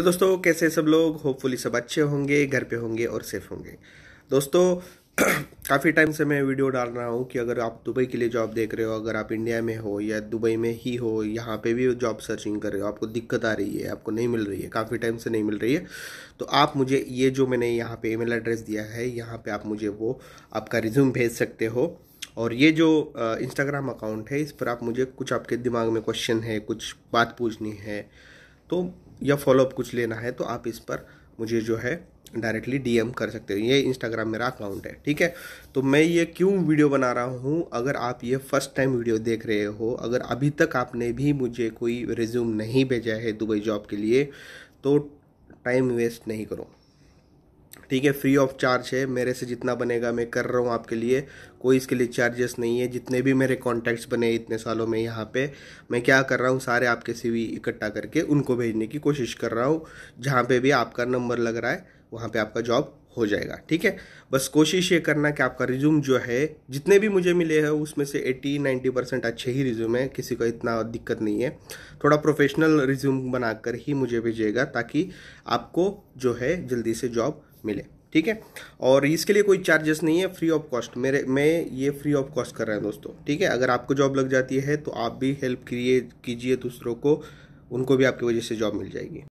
तो दोस्तों कैसे सब लोग होपफुली सब अच्छे होंगे घर पे होंगे और सेफ होंगे दोस्तों काफ़ी टाइम से मैं वीडियो डाल रहा हूँ कि अगर आप दुबई के लिए जॉब देख रहे हो अगर आप इंडिया में हो या दुबई में ही हो यहाँ पे भी जॉब सर्चिंग कर रहे हो आपको दिक्कत आ रही है आपको नहीं मिल रही है काफ़ी टाइम से नहीं मिल रही है तो आप मुझे ये जो मैंने यहाँ पे ईमेल एड्रेस दिया है यहाँ पर आप मुझे वो आपका रिज्यूम भेज सकते हो और ये जो इंस्टाग्राम अकाउंट है इस पर आप मुझे कुछ आपके दिमाग में क्वेश्चन है कुछ बात पूछनी है तो या फॉलोअप कुछ लेना है तो आप इस पर मुझे जो है डायरेक्टली डीएम कर सकते हो ये इंस्टाग्राम मेरा अकाउंट है ठीक है तो मैं ये क्यों वीडियो बना रहा हूँ अगर आप ये फर्स्ट टाइम वीडियो देख रहे हो अगर अभी तक आपने भी मुझे कोई रिज्यूम नहीं भेजा है दुबई जॉब के लिए तो टाइम वेस्ट नहीं करो ठीक है फ्री ऑफ चार्ज है मेरे से जितना बनेगा मैं कर रहा हूँ आपके लिए कोई इसके लिए चार्जेस नहीं है जितने भी मेरे कॉन्टैक्ट्स बने इतने सालों में यहाँ पे मैं क्या कर रहा हूँ सारे आपके भी इकट्ठा करके उनको भेजने की कोशिश कर रहा हूँ जहाँ पे भी आपका नंबर लग रहा है वहाँ पे आपका जॉब हो जाएगा ठीक है बस कोशिश ये करना कि आपका रिज्यूम जो है जितने भी मुझे मिले हैं उसमें से 80 90 परसेंट अच्छे ही रिज्यूम है किसी को इतना दिक्कत नहीं है थोड़ा प्रोफेशनल रिज्यूम बनाकर ही मुझे भेजिएगा ताकि आपको जो है जल्दी से जॉब मिले ठीक है और इसके लिए कोई चार्जेस नहीं है फ्री ऑफ कॉस्ट मेरे मैं ये फ्री ऑफ कॉस्ट कर रहा हूँ दोस्तों ठीक है अगर आपको जॉब लग जाती है तो आप भी हेल्प करिए कीजिए दूसरों को उनको भी आपकी वजह से जॉब मिल जाएगी